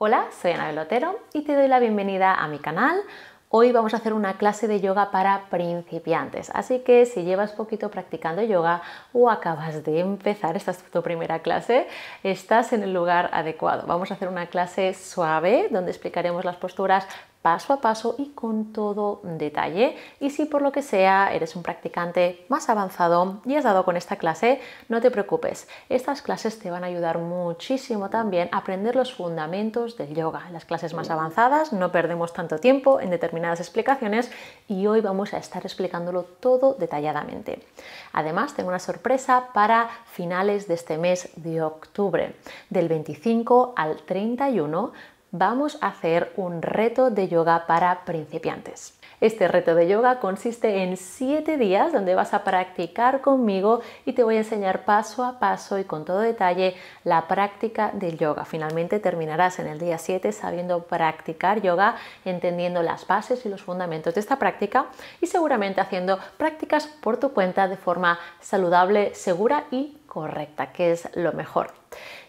Hola, soy Ana Belotero y te doy la bienvenida a mi canal. Hoy vamos a hacer una clase de yoga para principiantes, así que si llevas poquito practicando yoga o acabas de empezar, esta es tu primera clase, estás en el lugar adecuado. Vamos a hacer una clase suave donde explicaremos las posturas paso a paso y con todo detalle. Y si por lo que sea eres un practicante más avanzado y has dado con esta clase, no te preocupes. Estas clases te van a ayudar muchísimo también a aprender los fundamentos del yoga. las clases más avanzadas no perdemos tanto tiempo en determinadas explicaciones y hoy vamos a estar explicándolo todo detalladamente. Además, tengo una sorpresa para finales de este mes de octubre. Del 25 al 31 vamos a hacer un reto de yoga para principiantes. Este reto de yoga consiste en 7 días donde vas a practicar conmigo y te voy a enseñar paso a paso y con todo detalle la práctica del yoga. Finalmente terminarás en el día 7 sabiendo practicar yoga, entendiendo las bases y los fundamentos de esta práctica y seguramente haciendo prácticas por tu cuenta de forma saludable, segura y correcta, que es lo mejor.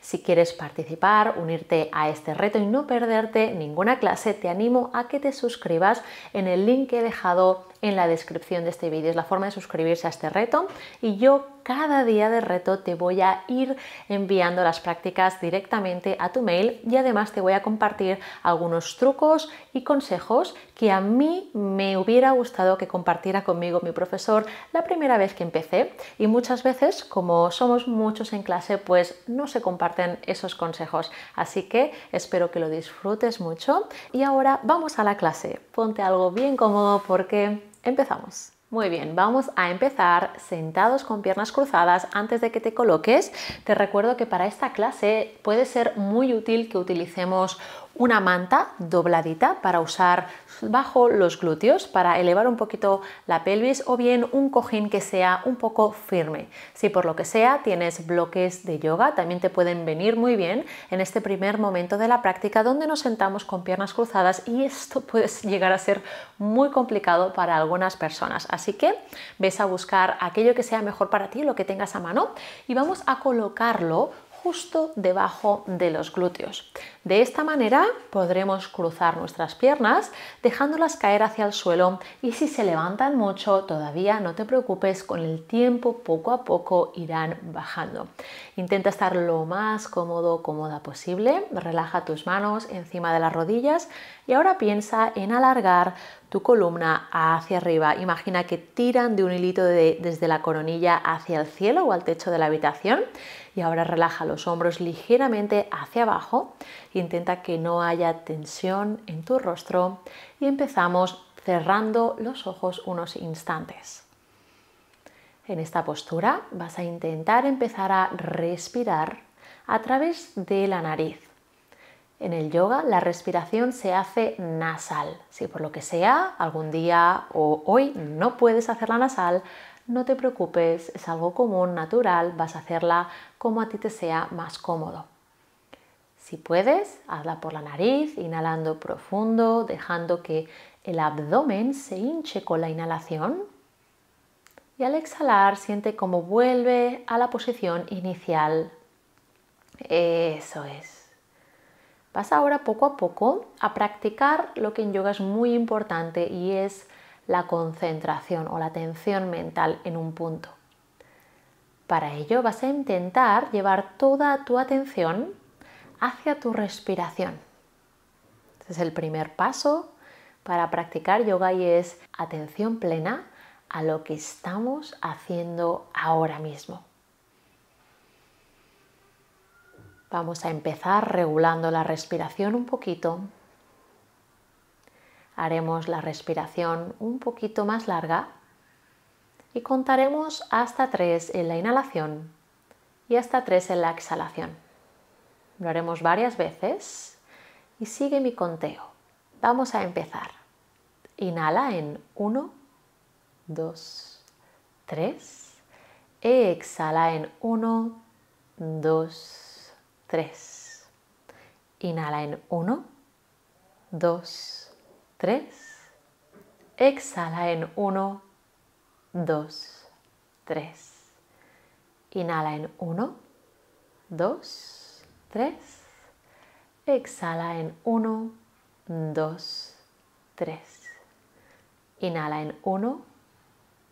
Si quieres participar, unirte a este reto y no perderte ninguna clase, te animo a que te suscribas en el link que he dejado en la descripción de este vídeo. Es la forma de suscribirse a este reto y yo cada día de reto te voy a ir enviando las prácticas directamente a tu mail y además te voy a compartir algunos trucos y consejos que a mí me hubiera gustado que compartiera conmigo mi profesor la primera vez que empecé y muchas veces como somos muchos en clase pues no se comparten esos consejos así que espero que lo disfrutes mucho y ahora vamos a la clase ponte algo bien cómodo porque Empezamos. Muy bien, vamos a empezar sentados con piernas cruzadas. Antes de que te coloques, te recuerdo que para esta clase puede ser muy útil que utilicemos una manta dobladita para usar bajo los glúteos para elevar un poquito la pelvis o bien un cojín que sea un poco firme. Si por lo que sea tienes bloques de yoga, también te pueden venir muy bien en este primer momento de la práctica donde nos sentamos con piernas cruzadas y esto puede llegar a ser muy complicado para algunas personas. Así que ves a buscar aquello que sea mejor para ti, lo que tengas a mano y vamos a colocarlo justo debajo de los glúteos. De esta manera podremos cruzar nuestras piernas dejándolas caer hacia el suelo y si se levantan mucho todavía no te preocupes, con el tiempo poco a poco irán bajando. Intenta estar lo más cómodo, cómoda posible, relaja tus manos encima de las rodillas y ahora piensa en alargar tu columna hacia arriba. Imagina que tiran de un hilito desde la coronilla hacia el cielo o al techo de la habitación y ahora relaja los hombros ligeramente hacia abajo. Intenta que no haya tensión en tu rostro. Y empezamos cerrando los ojos unos instantes. En esta postura vas a intentar empezar a respirar a través de la nariz. En el yoga la respiración se hace nasal. Si por lo que sea algún día o hoy no puedes hacerla nasal, no te preocupes, es algo común, natural, vas a hacerla como a ti te sea más cómodo. Si puedes, hazla por la nariz, inhalando profundo, dejando que el abdomen se hinche con la inhalación. Y al exhalar, siente cómo vuelve a la posición inicial. Eso es. Vas ahora poco a poco a practicar lo que en yoga es muy importante y es la concentración o la atención mental en un punto. Para ello vas a intentar llevar toda tu atención hacia tu respiración. Este es el primer paso para practicar yoga y es atención plena a lo que estamos haciendo ahora mismo. Vamos a empezar regulando la respiración un poquito, haremos la respiración un poquito más larga y contaremos hasta 3 en la inhalación y hasta 3 en la exhalación. Lo haremos varias veces y sigue mi conteo. Vamos a empezar. Inhala en 1, 2, 3. Exhala en 1, 2, 3. Inhala en 1, 2, 3. 3. Exhala en 1, 2, 3. Inhala en 1, 2, 3. Exhala en 1, 2, 3. Inhala en 1,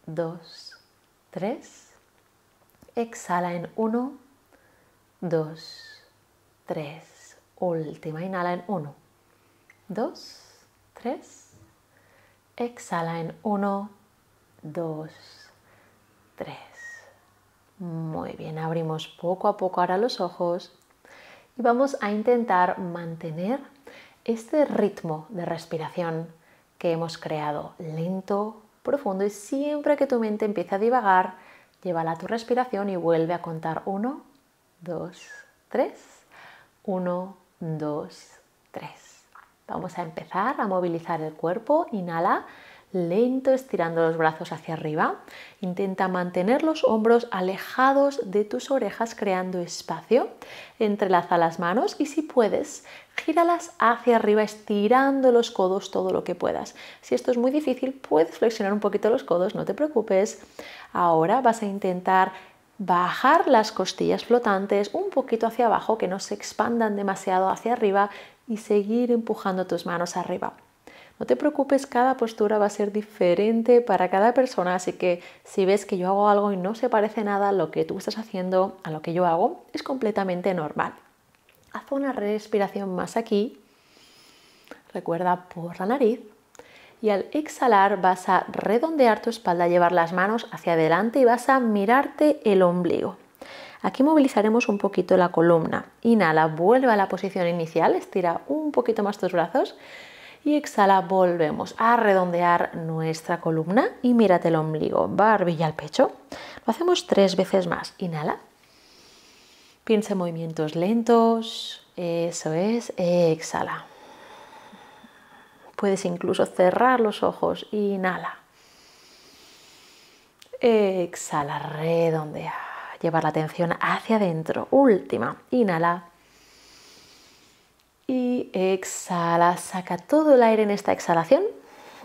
2, 3. Exhala en 1, 2, 3. Última, inhala en 1, 2, 3. 3. Exhala en 1, 2, 3. Muy bien, abrimos poco a poco ahora los ojos y vamos a intentar mantener este ritmo de respiración que hemos creado, lento, profundo y siempre que tu mente empiece a divagar, llévala a tu respiración y vuelve a contar 1, 2, 3, 1, 2, 3. Vamos a empezar a movilizar el cuerpo. Inhala, lento estirando los brazos hacia arriba. Intenta mantener los hombros alejados de tus orejas creando espacio. Entrelaza las manos y si puedes, gíralas hacia arriba estirando los codos todo lo que puedas. Si esto es muy difícil, puedes flexionar un poquito los codos, no te preocupes. Ahora vas a intentar bajar las costillas flotantes un poquito hacia abajo, que no se expandan demasiado hacia arriba y seguir empujando tus manos arriba. No te preocupes, cada postura va a ser diferente para cada persona, así que si ves que yo hago algo y no se parece nada a lo que tú estás haciendo a lo que yo hago, es completamente normal. Haz una respiración más aquí, recuerda por la nariz, y al exhalar vas a redondear tu espalda, llevar las manos hacia adelante y vas a mirarte el ombligo. Aquí movilizaremos un poquito la columna. Inhala, vuelve a la posición inicial, estira un poquito más tus brazos y exhala, volvemos a redondear nuestra columna y mírate el ombligo, barbilla al pecho. Lo hacemos tres veces más. Inhala. Piensa en movimientos lentos. Eso es. Exhala. Puedes incluso cerrar los ojos. Inhala. Exhala, redondea llevar la atención hacia adentro. Última, inhala. Y exhala, saca todo el aire en esta exhalación.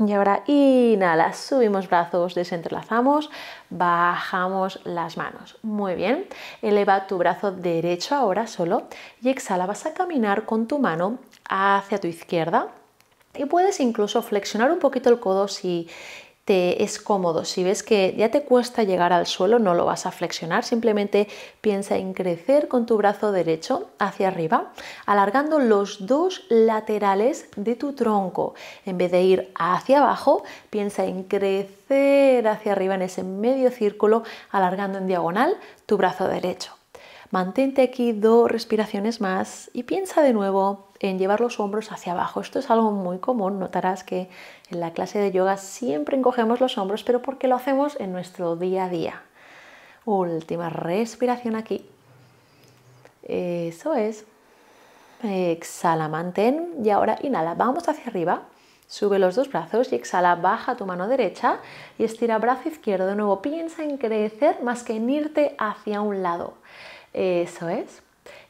Y ahora inhala, subimos brazos, desentrelazamos, bajamos las manos. Muy bien, eleva tu brazo derecho ahora solo y exhala, vas a caminar con tu mano hacia tu izquierda y puedes incluso flexionar un poquito el codo si, te es cómodo. Si ves que ya te cuesta llegar al suelo, no lo vas a flexionar, simplemente piensa en crecer con tu brazo derecho hacia arriba, alargando los dos laterales de tu tronco. En vez de ir hacia abajo, piensa en crecer hacia arriba en ese medio círculo, alargando en diagonal tu brazo derecho. Mantente aquí dos respiraciones más y piensa de nuevo en llevar los hombros hacia abajo. Esto es algo muy común, notarás que en la clase de yoga siempre encogemos los hombros, pero porque lo hacemos en nuestro día a día. Última respiración aquí. Eso es. Exhala, mantén y ahora inhala. Vamos hacia arriba. Sube los dos brazos y exhala, baja tu mano derecha y estira brazo izquierdo. De nuevo, piensa en crecer más que en irte hacia un lado. Eso es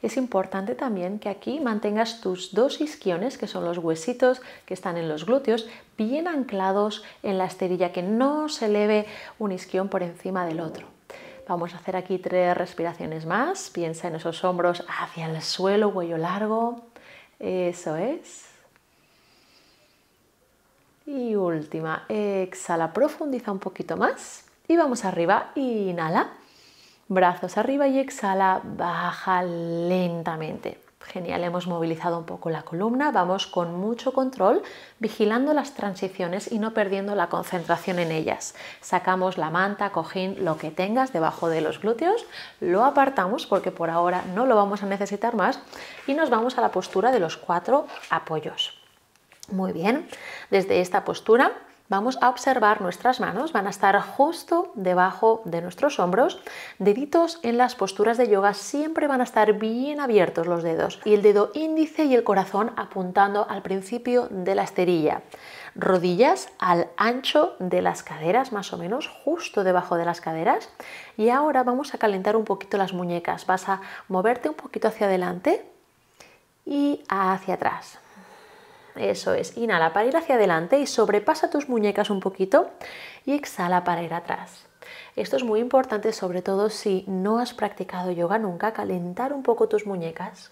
es importante también que aquí mantengas tus dos isquiones, que son los huesitos que están en los glúteos, bien anclados en la esterilla, que no se eleve un isquión por encima del otro. Vamos a hacer aquí tres respiraciones más. Piensa en esos hombros hacia el suelo, cuello largo. Eso es. Y última, exhala, profundiza un poquito más. Y vamos arriba, inhala brazos arriba y exhala, baja lentamente. Genial, hemos movilizado un poco la columna, vamos con mucho control, vigilando las transiciones y no perdiendo la concentración en ellas. Sacamos la manta, cojín, lo que tengas debajo de los glúteos, lo apartamos porque por ahora no lo vamos a necesitar más y nos vamos a la postura de los cuatro apoyos. Muy bien, desde esta postura vamos a observar nuestras manos, van a estar justo debajo de nuestros hombros, deditos en las posturas de yoga siempre van a estar bien abiertos los dedos y el dedo índice y el corazón apuntando al principio de la esterilla. Rodillas al ancho de las caderas, más o menos, justo debajo de las caderas. Y ahora vamos a calentar un poquito las muñecas. Vas a moverte un poquito hacia adelante y hacia atrás. Eso es. Inhala para ir hacia adelante y sobrepasa tus muñecas un poquito y exhala para ir atrás. Esto es muy importante, sobre todo si no has practicado yoga nunca, calentar un poco tus muñecas.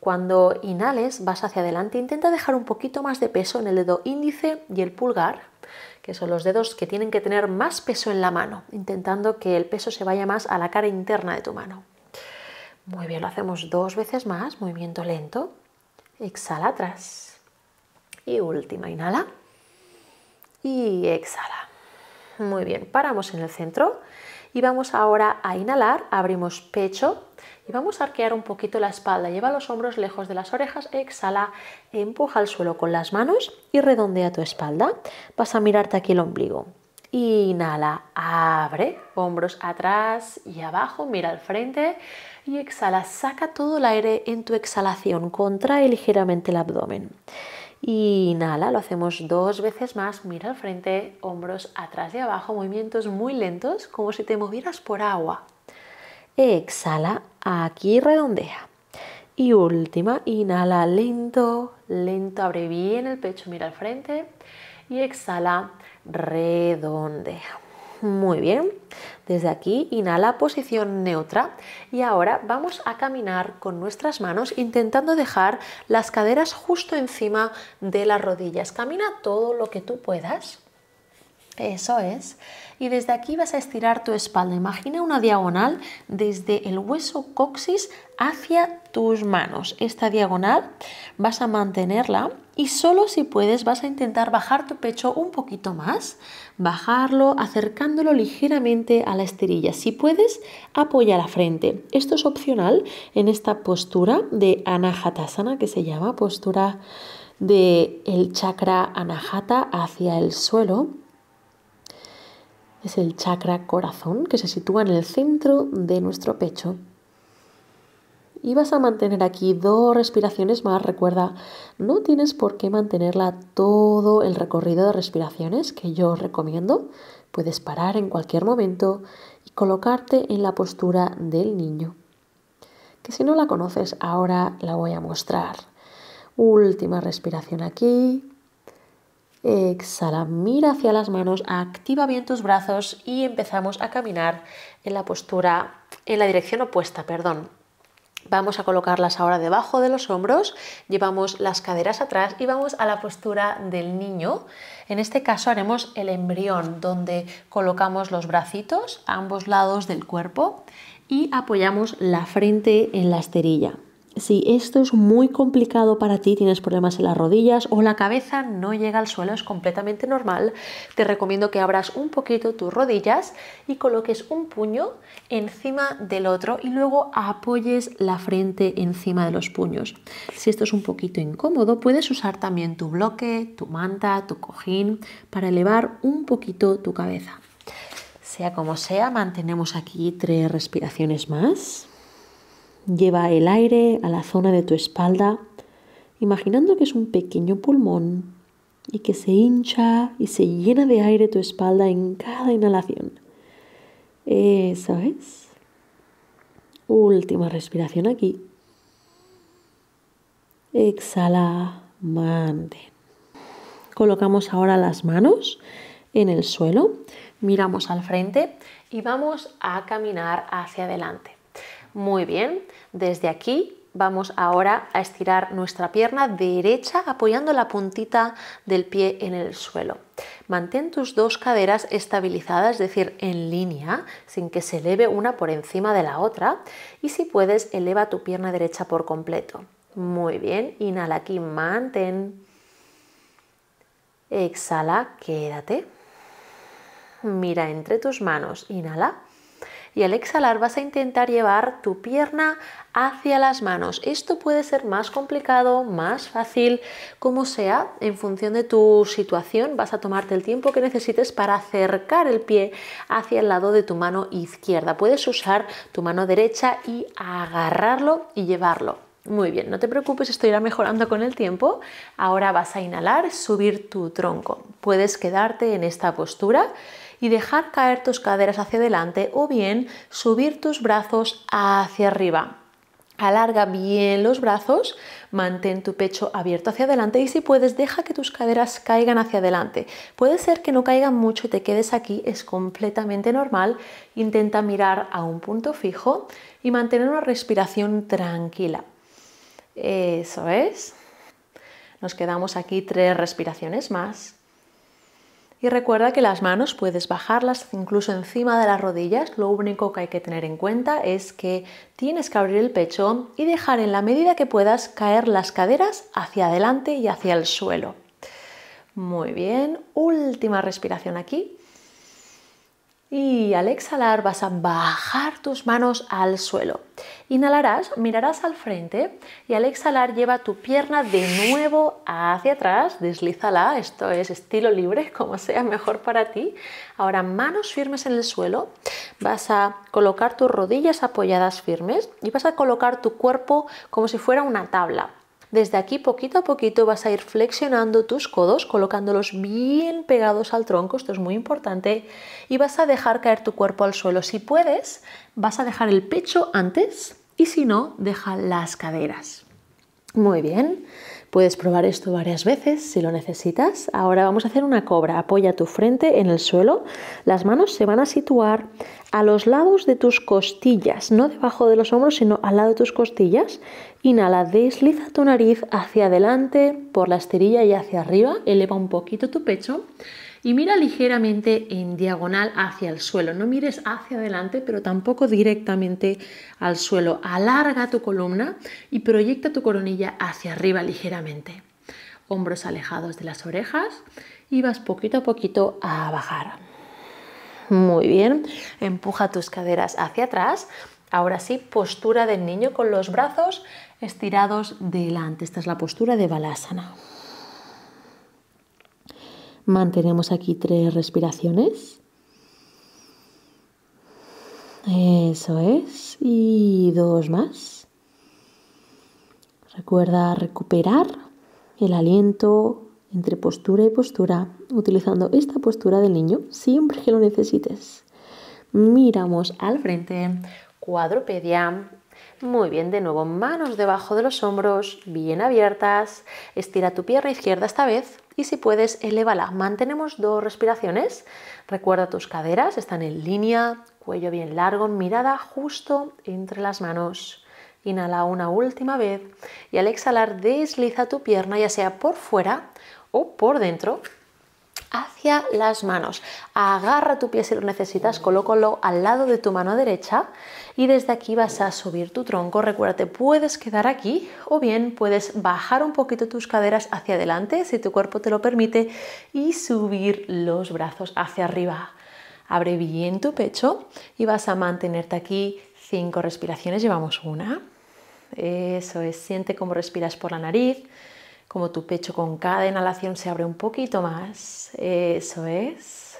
Cuando inhales, vas hacia adelante, intenta dejar un poquito más de peso en el dedo índice y el pulgar, que son los dedos que tienen que tener más peso en la mano, intentando que el peso se vaya más a la cara interna de tu mano. Muy bien, lo hacemos dos veces más, movimiento lento. Exhala atrás. Y última, inhala. Y exhala. Muy bien, paramos en el centro y vamos ahora a inhalar, abrimos pecho y vamos a arquear un poquito la espalda, lleva los hombros lejos de las orejas, exhala, empuja al suelo con las manos y redondea tu espalda. Vas a mirarte aquí el ombligo. Inhala, abre, hombros atrás y abajo, mira al frente y exhala, saca todo el aire en tu exhalación, contrae ligeramente el abdomen inhala, lo hacemos dos veces más, mira al frente, hombros atrás y abajo, movimientos muy lentos, como si te movieras por agua. Exhala, aquí redondea. Y última, inhala lento, lento, abre bien el pecho, mira al frente. Y exhala, redondea. Muy bien, desde aquí inhala posición neutra y ahora vamos a caminar con nuestras manos intentando dejar las caderas justo encima de las rodillas. Camina todo lo que tú puedas. Eso es y desde aquí vas a estirar tu espalda. Imagina una diagonal desde el hueso coxis hacia tus manos. Esta diagonal vas a mantenerla y solo si puedes vas a intentar bajar tu pecho un poquito más, bajarlo acercándolo ligeramente a la esterilla. Si puedes, apoya la frente. Esto es opcional en esta postura de Anahatasana que se llama postura de el chakra anahata hacia el suelo es el chakra corazón que se sitúa en el centro de nuestro pecho. Y vas a mantener aquí dos respiraciones más. Recuerda, no tienes por qué mantenerla todo el recorrido de respiraciones que yo recomiendo. Puedes parar en cualquier momento y colocarte en la postura del niño. Que si no la conoces, ahora la voy a mostrar. Última respiración aquí. Exhala, mira hacia las manos, activa bien tus brazos y empezamos a caminar en la postura, en la dirección opuesta, perdón. Vamos a colocarlas ahora debajo de los hombros, llevamos las caderas atrás y vamos a la postura del niño. En este caso haremos el embrión, donde colocamos los bracitos a ambos lados del cuerpo y apoyamos la frente en la esterilla. Si esto es muy complicado para ti, tienes problemas en las rodillas o la cabeza no llega al suelo, es completamente normal, te recomiendo que abras un poquito tus rodillas y coloques un puño encima del otro y luego apoyes la frente encima de los puños. Si esto es un poquito incómodo, puedes usar también tu bloque, tu manta, tu cojín para elevar un poquito tu cabeza. Sea como sea, mantenemos aquí tres respiraciones más. Lleva el aire a la zona de tu espalda, imaginando que es un pequeño pulmón y que se hincha y se llena de aire tu espalda en cada inhalación. Eso es. Última respiración aquí. Exhala, mande. Colocamos ahora las manos en el suelo, miramos al frente y vamos a caminar hacia adelante. Muy bien, desde aquí vamos ahora a estirar nuestra pierna derecha apoyando la puntita del pie en el suelo. Mantén tus dos caderas estabilizadas, es decir, en línea, sin que se eleve una por encima de la otra y si puedes, eleva tu pierna derecha por completo. Muy bien, inhala aquí, mantén. Exhala, quédate. Mira entre tus manos, inhala y al exhalar vas a intentar llevar tu pierna hacia las manos. Esto puede ser más complicado, más fácil, como sea, en función de tu situación vas a tomarte el tiempo que necesites para acercar el pie hacia el lado de tu mano izquierda. Puedes usar tu mano derecha y agarrarlo y llevarlo. Muy bien, no te preocupes, esto irá mejorando con el tiempo. Ahora vas a inhalar, subir tu tronco. Puedes quedarte en esta postura y dejar caer tus caderas hacia adelante o bien subir tus brazos hacia arriba. Alarga bien los brazos, mantén tu pecho abierto hacia adelante y si puedes deja que tus caderas caigan hacia adelante. Puede ser que no caigan mucho y te quedes aquí, es completamente normal. Intenta mirar a un punto fijo y mantener una respiración tranquila. Eso es. Nos quedamos aquí tres respiraciones más. Y recuerda que las manos puedes bajarlas incluso encima de las rodillas, lo único que hay que tener en cuenta es que tienes que abrir el pecho y dejar en la medida que puedas caer las caderas hacia adelante y hacia el suelo. Muy bien, última respiración aquí y al exhalar vas a bajar tus manos al suelo. Inhalarás, mirarás al frente y al exhalar lleva tu pierna de nuevo hacia atrás, deslízala, esto es estilo libre, como sea mejor para ti. Ahora manos firmes en el suelo, vas a colocar tus rodillas apoyadas firmes y vas a colocar tu cuerpo como si fuera una tabla. Desde aquí poquito a poquito vas a ir flexionando tus codos, colocándolos bien pegados al tronco, esto es muy importante, y vas a dejar caer tu cuerpo al suelo. Si puedes, vas a dejar el pecho antes y si no, deja las caderas. Muy bien. Puedes probar esto varias veces si lo necesitas. Ahora vamos a hacer una cobra. Apoya tu frente en el suelo. Las manos se van a situar a los lados de tus costillas, no debajo de los hombros, sino al lado de tus costillas. Inhala, desliza tu nariz hacia adelante por la esterilla y hacia arriba. Eleva un poquito tu pecho y mira ligeramente en diagonal hacia el suelo. No mires hacia adelante, pero tampoco directamente al suelo. Alarga tu columna y proyecta tu coronilla hacia arriba ligeramente. Hombros alejados de las orejas y vas poquito a poquito a bajar. Muy bien, empuja tus caderas hacia atrás. Ahora sí, postura del niño con los brazos estirados delante. Esta es la postura de Balasana. Mantenemos aquí tres respiraciones. Eso es. Y dos más. Recuerda recuperar el aliento entre postura y postura, utilizando esta postura del niño siempre que lo necesites. Miramos al frente, cuadrupedia. Muy bien, de nuevo, manos debajo de los hombros, bien abiertas. Estira tu pierna izquierda esta vez, y si puedes, elévala. Mantenemos dos respiraciones. Recuerda tus caderas, están en línea, cuello bien largo, mirada justo entre las manos. Inhala una última vez y al exhalar desliza tu pierna ya sea por fuera o por dentro hacia las manos. Agarra tu pie si lo necesitas, colócalo al lado de tu mano derecha y desde aquí vas a subir tu tronco. Recuérdate, puedes quedar aquí o bien puedes bajar un poquito tus caderas hacia adelante si tu cuerpo te lo permite y subir los brazos hacia arriba. Abre bien tu pecho y vas a mantenerte aquí cinco respiraciones. Llevamos una. Eso es, siente cómo respiras por la nariz como tu pecho con cada inhalación se abre un poquito más. Eso es.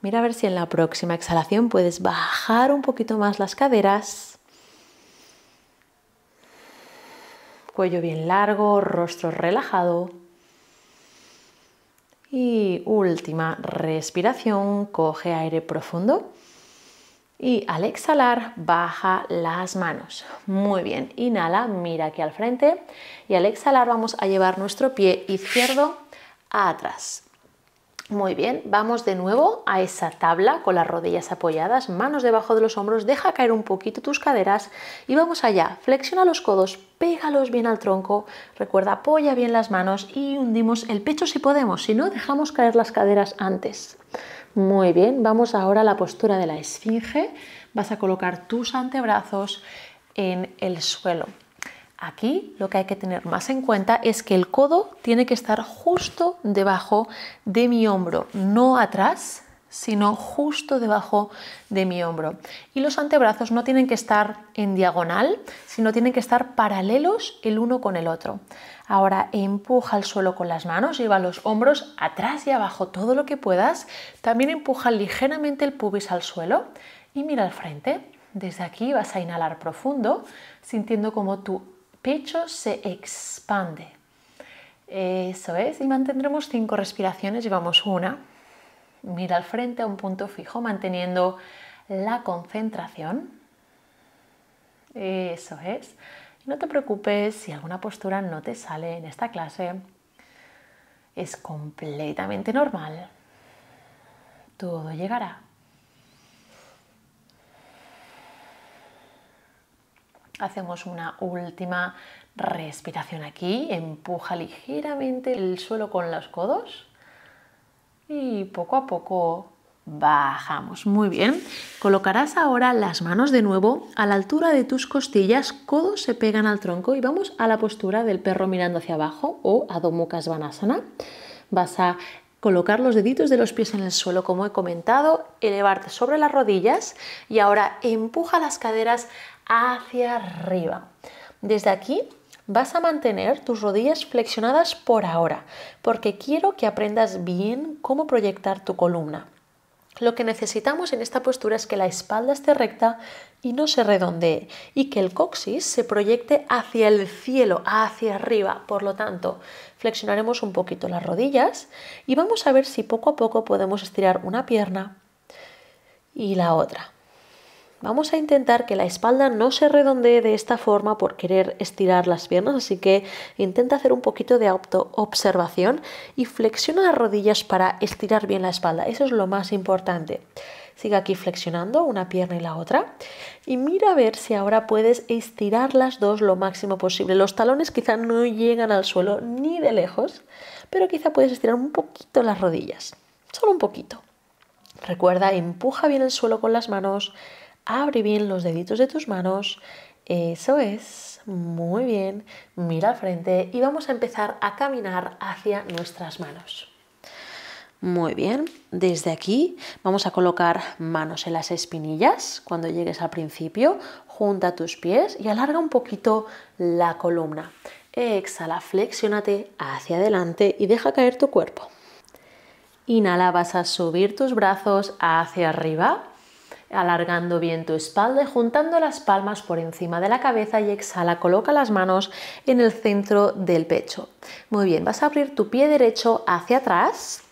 Mira a ver si en la próxima exhalación puedes bajar un poquito más las caderas. Cuello bien largo, rostro relajado. Y última respiración, coge aire profundo. Y al exhalar, baja las manos. Muy bien, inhala, mira aquí al frente. Y al exhalar vamos a llevar nuestro pie izquierdo atrás. Muy bien, vamos de nuevo a esa tabla con las rodillas apoyadas, manos debajo de los hombros, deja caer un poquito tus caderas y vamos allá. Flexiona los codos, pégalos bien al tronco, recuerda, apoya bien las manos y hundimos el pecho si podemos, si no, dejamos caer las caderas antes. Muy bien, vamos ahora a la postura de la esfinge. Vas a colocar tus antebrazos en el suelo. Aquí lo que hay que tener más en cuenta es que el codo tiene que estar justo debajo de mi hombro, no atrás, sino justo debajo de mi hombro. Y los antebrazos no tienen que estar en diagonal, sino tienen que estar paralelos el uno con el otro. Ahora empuja al suelo con las manos, lleva los hombros atrás y abajo todo lo que puedas. También empuja ligeramente el pubis al suelo y mira al frente. Desde aquí vas a inhalar profundo, sintiendo como tu pecho se expande. Eso es, y mantendremos cinco respiraciones, llevamos una, mira al frente a un punto fijo manteniendo la concentración. Eso es. No te preocupes si alguna postura no te sale en esta clase. Es completamente normal. Todo llegará. Hacemos una última respiración aquí. Empuja ligeramente el suelo con los codos y poco a poco bajamos. Muy bien. Colocarás ahora las manos de nuevo a la altura de tus costillas, codos se pegan al tronco y vamos a la postura del perro mirando hacia abajo o Mukha Svanasana. Vas a colocar los deditos de los pies en el suelo, como he comentado, elevarte sobre las rodillas y ahora empuja las caderas hacia arriba. Desde aquí Vas a mantener tus rodillas flexionadas por ahora, porque quiero que aprendas bien cómo proyectar tu columna. Lo que necesitamos en esta postura es que la espalda esté recta y no se redondee y que el coxis se proyecte hacia el cielo, hacia arriba. Por lo tanto, flexionaremos un poquito las rodillas y vamos a ver si poco a poco podemos estirar una pierna y la otra. Vamos a intentar que la espalda no se redondee de esta forma por querer estirar las piernas, así que intenta hacer un poquito de autoobservación y flexiona las rodillas para estirar bien la espalda. Eso es lo más importante. Siga aquí flexionando una pierna y la otra. Y mira a ver si ahora puedes estirar las dos lo máximo posible. Los talones quizá no llegan al suelo ni de lejos, pero quizá puedes estirar un poquito las rodillas. Solo un poquito. Recuerda, empuja bien el suelo con las manos, Abre bien los deditos de tus manos. Eso es. Muy bien. Mira al frente y vamos a empezar a caminar hacia nuestras manos. Muy bien, desde aquí vamos a colocar manos en las espinillas cuando llegues al principio, junta tus pies y alarga un poquito la columna. Exhala, flexiónate hacia adelante y deja caer tu cuerpo. Inhala, vas a subir tus brazos hacia arriba alargando bien tu espalda y juntando las palmas por encima de la cabeza y exhala, coloca las manos en el centro del pecho. Muy bien, vas a abrir tu pie derecho hacia atrás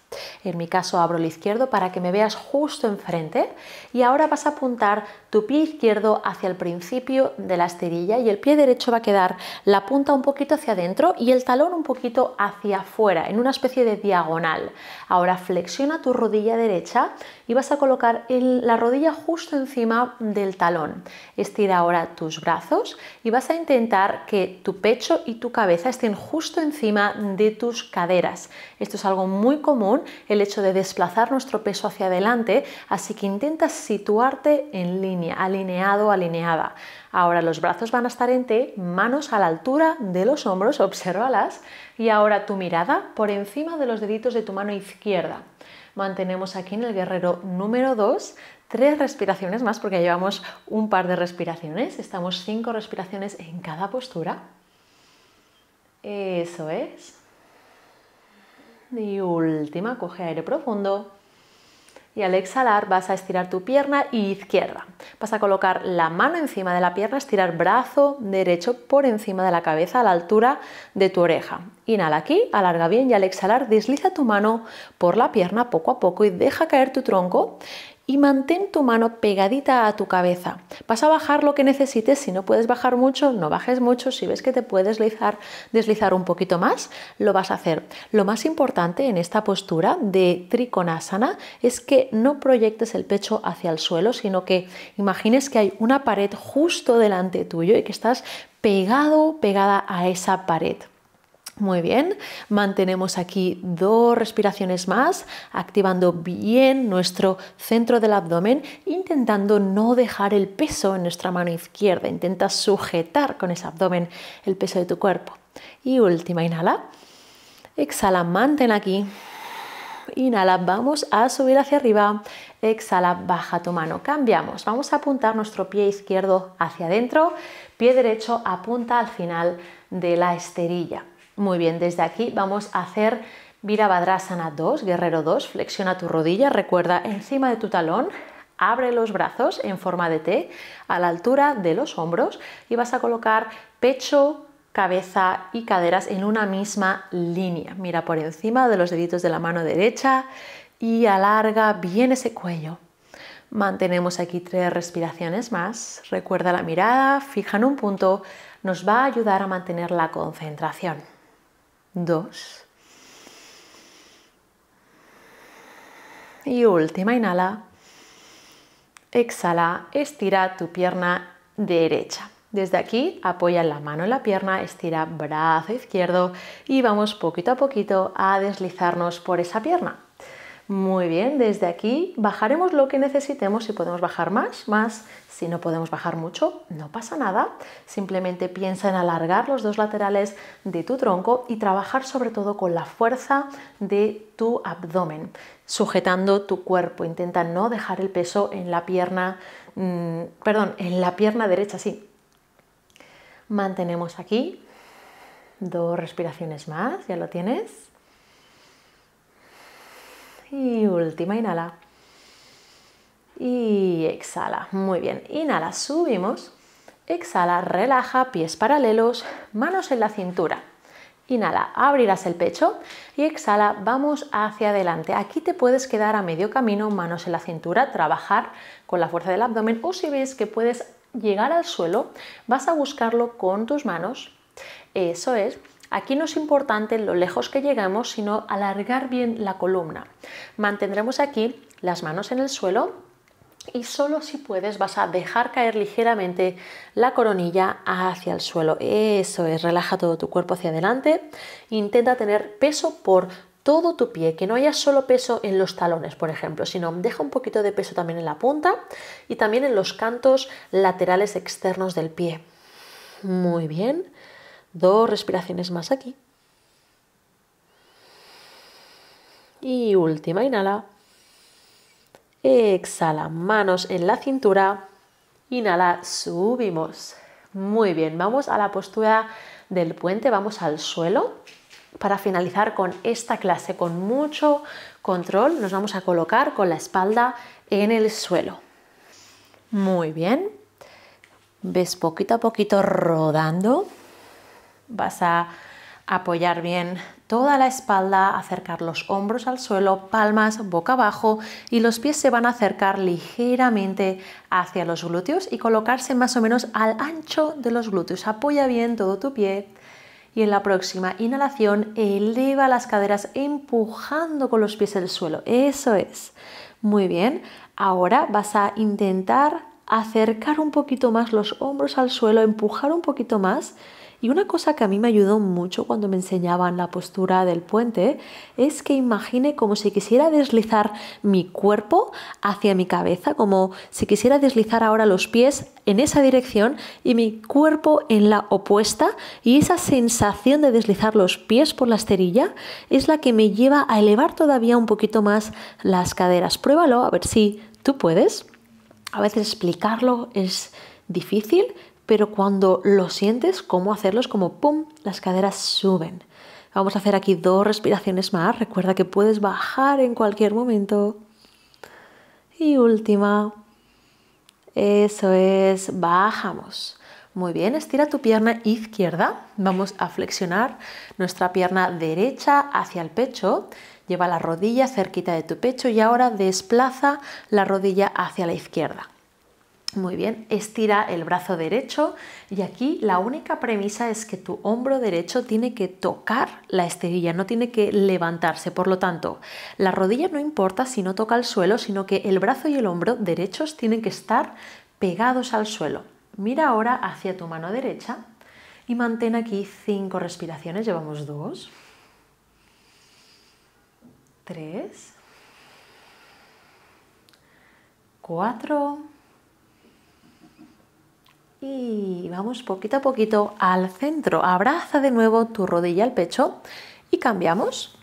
en mi caso abro el izquierdo para que me veas justo enfrente y ahora vas a apuntar tu pie izquierdo hacia el principio de la esterilla y el pie derecho va a quedar la punta un poquito hacia adentro y el talón un poquito hacia afuera, en una especie de diagonal. Ahora flexiona tu rodilla derecha y vas a colocar la rodilla justo encima del talón. Estira ahora tus brazos y vas a intentar que tu pecho y tu cabeza estén justo encima de tus caderas. Esto es algo muy común el hecho de desplazar nuestro peso hacia adelante, así que intenta situarte en línea, alineado, alineada. Ahora los brazos van a estar en T, manos a la altura de los hombros, obsérvalas, y ahora tu mirada por encima de los deditos de tu mano izquierda. Mantenemos aquí en el guerrero número 2, tres respiraciones más porque llevamos un par de respiraciones, estamos cinco respiraciones en cada postura. Eso es. Y última, coge aire profundo. Y al exhalar vas a estirar tu pierna izquierda. Vas a colocar la mano encima de la pierna, estirar brazo derecho por encima de la cabeza a la altura de tu oreja. Inhala aquí, alarga bien y al exhalar desliza tu mano por la pierna poco a poco y deja caer tu tronco y mantén tu mano pegadita a tu cabeza. Vas a bajar lo que necesites, si no puedes bajar mucho, no bajes mucho, si ves que te puedes deslizar, deslizar un poquito más, lo vas a hacer. Lo más importante en esta postura de trikonasana es que no proyectes el pecho hacia el suelo, sino que imagines que hay una pared justo delante tuyo y que estás pegado, pegada a esa pared. Muy bien, mantenemos aquí dos respiraciones más, activando bien nuestro centro del abdomen, intentando no dejar el peso en nuestra mano izquierda, intenta sujetar con ese abdomen el peso de tu cuerpo. Y última, inhala, exhala, mantén aquí, inhala, vamos a subir hacia arriba, exhala, baja tu mano, cambiamos, vamos a apuntar nuestro pie izquierdo hacia adentro, pie derecho apunta al final de la esterilla muy bien, desde aquí vamos a hacer Virabhadrasana 2, guerrero 2, flexiona tu rodilla, recuerda encima de tu talón, abre los brazos en forma de T a la altura de los hombros y vas a colocar pecho, cabeza y caderas en una misma línea. Mira por encima de los deditos de la mano derecha y alarga bien ese cuello. Mantenemos aquí tres respiraciones más. Recuerda la mirada, fija en un punto, nos va a ayudar a mantener la concentración dos. Y última, inhala. Exhala, estira tu pierna derecha. Desde aquí apoya la mano en la pierna, estira brazo izquierdo y vamos poquito a poquito a deslizarnos por esa pierna. Muy bien, desde aquí bajaremos lo que necesitemos, si podemos bajar más, más, si no podemos bajar mucho, no pasa nada. Simplemente piensa en alargar los dos laterales de tu tronco y trabajar sobre todo con la fuerza de tu abdomen, sujetando tu cuerpo. Intenta no dejar el peso en la pierna, mm, perdón, en la pierna derecha, sí. Mantenemos aquí dos respiraciones más, ya lo tienes. Y última, inhala. Y exhala. Muy bien. Inhala, subimos. Exhala, relaja, pies paralelos, manos en la cintura. Inhala, abrirás el pecho y exhala, vamos hacia adelante. Aquí te puedes quedar a medio camino, manos en la cintura, trabajar con la fuerza del abdomen o si ves que puedes llegar al suelo, vas a buscarlo con tus manos. Eso es. Aquí no es importante lo lejos que llegamos, sino alargar bien la columna. Mantendremos aquí las manos en el suelo y solo si puedes vas a dejar caer ligeramente la coronilla hacia el suelo. Eso es, relaja todo tu cuerpo hacia adelante. Intenta tener peso por todo tu pie, que no haya solo peso en los talones, por ejemplo, sino deja un poquito de peso también en la punta y también en los cantos laterales externos del pie. Muy bien. Dos respiraciones más aquí. Y última, inhala. Exhala, manos en la cintura. Inhala, subimos. Muy bien, vamos a la postura del puente, vamos al suelo. Para finalizar con esta clase con mucho control, nos vamos a colocar con la espalda en el suelo. Muy bien. Ves poquito a poquito rodando Vas a apoyar bien toda la espalda, acercar los hombros al suelo, palmas boca abajo y los pies se van a acercar ligeramente hacia los glúteos y colocarse más o menos al ancho de los glúteos. Apoya bien todo tu pie y en la próxima inhalación eleva las caderas empujando con los pies el suelo. Eso es. Muy bien. Ahora vas a intentar acercar un poquito más los hombros al suelo, empujar un poquito más y una cosa que a mí me ayudó mucho cuando me enseñaban la postura del puente es que imagine como si quisiera deslizar mi cuerpo hacia mi cabeza, como si quisiera deslizar ahora los pies en esa dirección y mi cuerpo en la opuesta y esa sensación de deslizar los pies por la esterilla es la que me lleva a elevar todavía un poquito más las caderas. Pruébalo a ver si tú puedes. A veces explicarlo es difícil, pero cuando lo sientes, cómo hacerlos como pum, las caderas suben. Vamos a hacer aquí dos respiraciones más. Recuerda que puedes bajar en cualquier momento. Y última. Eso es, bajamos. Muy bien, estira tu pierna izquierda. Vamos a flexionar nuestra pierna derecha hacia el pecho. Lleva la rodilla cerquita de tu pecho y ahora desplaza la rodilla hacia la izquierda. Muy bien, estira el brazo derecho y aquí la única premisa es que tu hombro derecho tiene que tocar la esterilla, no tiene que levantarse. Por lo tanto, la rodilla no importa si no toca el suelo, sino que el brazo y el hombro derechos tienen que estar pegados al suelo. Mira ahora hacia tu mano derecha y mantén aquí cinco respiraciones. Llevamos dos, tres, cuatro. Y vamos poquito a poquito al centro. Abraza de nuevo tu rodilla al pecho y cambiamos.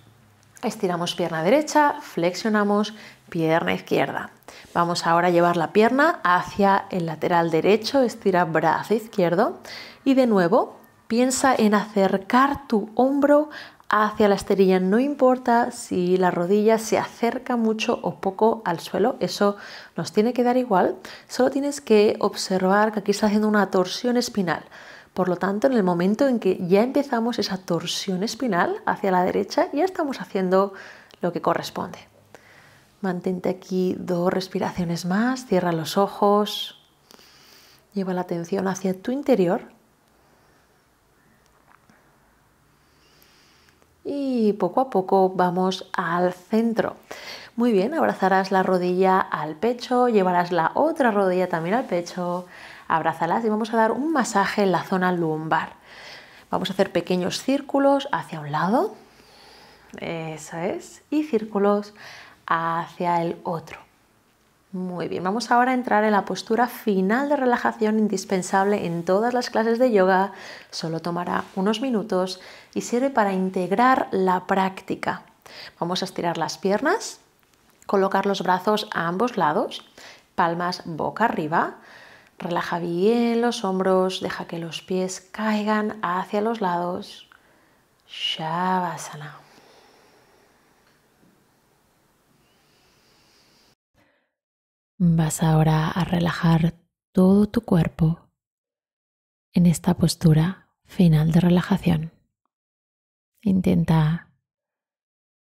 Estiramos pierna derecha, flexionamos pierna izquierda. Vamos ahora a llevar la pierna hacia el lateral derecho, estira brazo izquierdo y de nuevo piensa en acercar tu hombro hacia la esterilla, no importa si la rodilla se acerca mucho o poco al suelo, eso nos tiene que dar igual, solo tienes que observar que aquí está haciendo una torsión espinal. Por lo tanto, en el momento en que ya empezamos esa torsión espinal hacia la derecha, ya estamos haciendo lo que corresponde. Mantente aquí dos respiraciones más, cierra los ojos, lleva la atención hacia tu interior poco a poco vamos al centro. Muy bien, abrazarás la rodilla al pecho, llevarás la otra rodilla también al pecho, abrázalas y vamos a dar un masaje en la zona lumbar. Vamos a hacer pequeños círculos hacia un lado, eso es, y círculos hacia el otro. Muy bien, vamos ahora a entrar en la postura final de relajación indispensable en todas las clases de yoga. Solo tomará unos minutos y sirve para integrar la práctica. Vamos a estirar las piernas, colocar los brazos a ambos lados, palmas boca arriba. Relaja bien los hombros, deja que los pies caigan hacia los lados. Shavasana. Vas ahora a relajar todo tu cuerpo en esta postura final de relajación. Intenta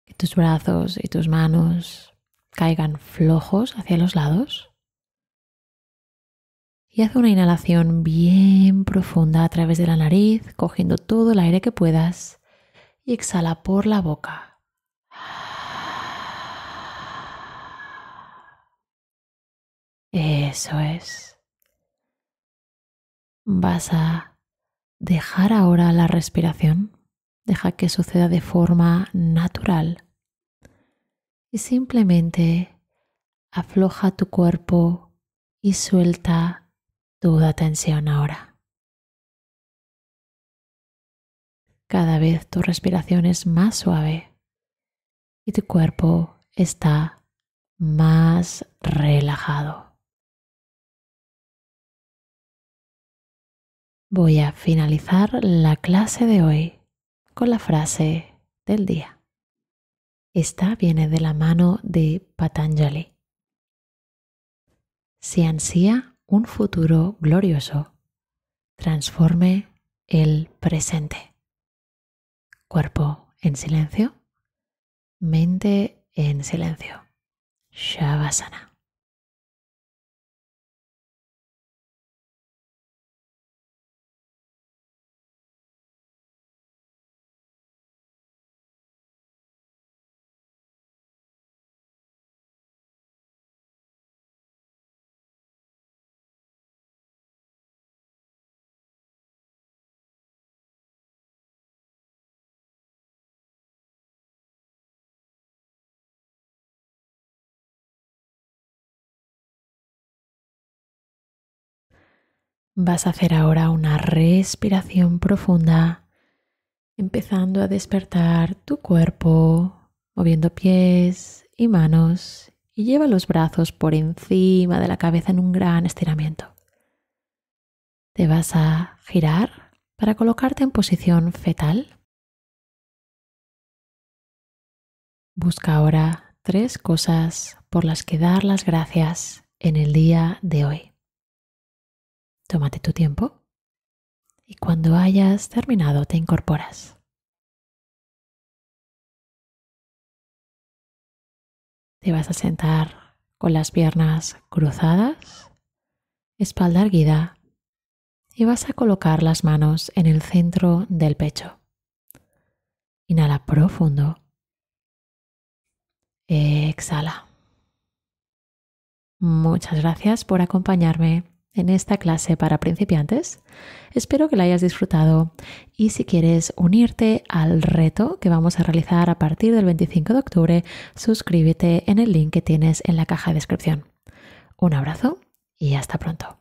que tus brazos y tus manos caigan flojos hacia los lados. Y haz una inhalación bien profunda a través de la nariz, cogiendo todo el aire que puedas y exhala por la boca. Eso es. Vas a dejar ahora la respiración, deja que suceda de forma natural y simplemente afloja tu cuerpo y suelta toda tensión ahora. Cada vez tu respiración es más suave y tu cuerpo está más relajado. Voy a finalizar la clase de hoy con la frase del día. Esta viene de la mano de Patanjali. Si ansía un futuro glorioso, transforme el presente. Cuerpo en silencio, mente en silencio. Shavasana. Vas a hacer ahora una respiración profunda, empezando a despertar tu cuerpo, moviendo pies y manos y lleva los brazos por encima de la cabeza en un gran estiramiento. Te vas a girar para colocarte en posición fetal. Busca ahora tres cosas por las que dar las gracias en el día de hoy. Tómate tu tiempo y cuando hayas terminado te incorporas. Te vas a sentar con las piernas cruzadas, espalda erguida y vas a colocar las manos en el centro del pecho. Inhala profundo. Exhala. Muchas gracias por acompañarme en esta clase para principiantes. Espero que la hayas disfrutado y si quieres unirte al reto que vamos a realizar a partir del 25 de octubre, suscríbete en el link que tienes en la caja de descripción. Un abrazo y hasta pronto.